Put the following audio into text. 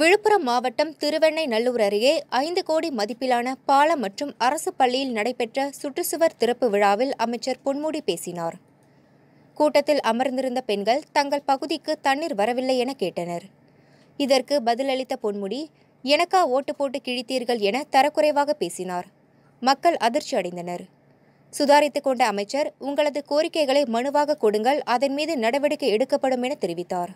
விழுப்புரம் மாவட்டம் திருவெண்ணை நல்லூர் அருகே ஐந்து கோடி மதிப்பிலான பாலம் மற்றும் அரசு பள்ளியில் நடைபெற்ற சுற்றுச்சுவர் திறப்பு விழாவில் அமைச்சர் பொன்முடி பேசினார் கூட்டத்தில் அமர்ந்திருந்த பெண்கள் தங்கள் பகுதிக்கு தண்ணீர் வரவில்லை என கேட்டனர் இதற்கு பதிலளித்த பொன்முடி எனக்கா ஓட்டு போட்டு கிழித்தீர்கள் என தரக்குறைவாக பேசினார் மக்கள் அதிர்ச்சி அடைந்தனர் சுதாரித்துக் கொண்ட அமைச்சர் உங்களது கோரிக்கைகளை மனுவாக கொடுங்கள் அதன் மீது நடவடிக்கை எடுக்கப்படும் என தெரிவித்தார்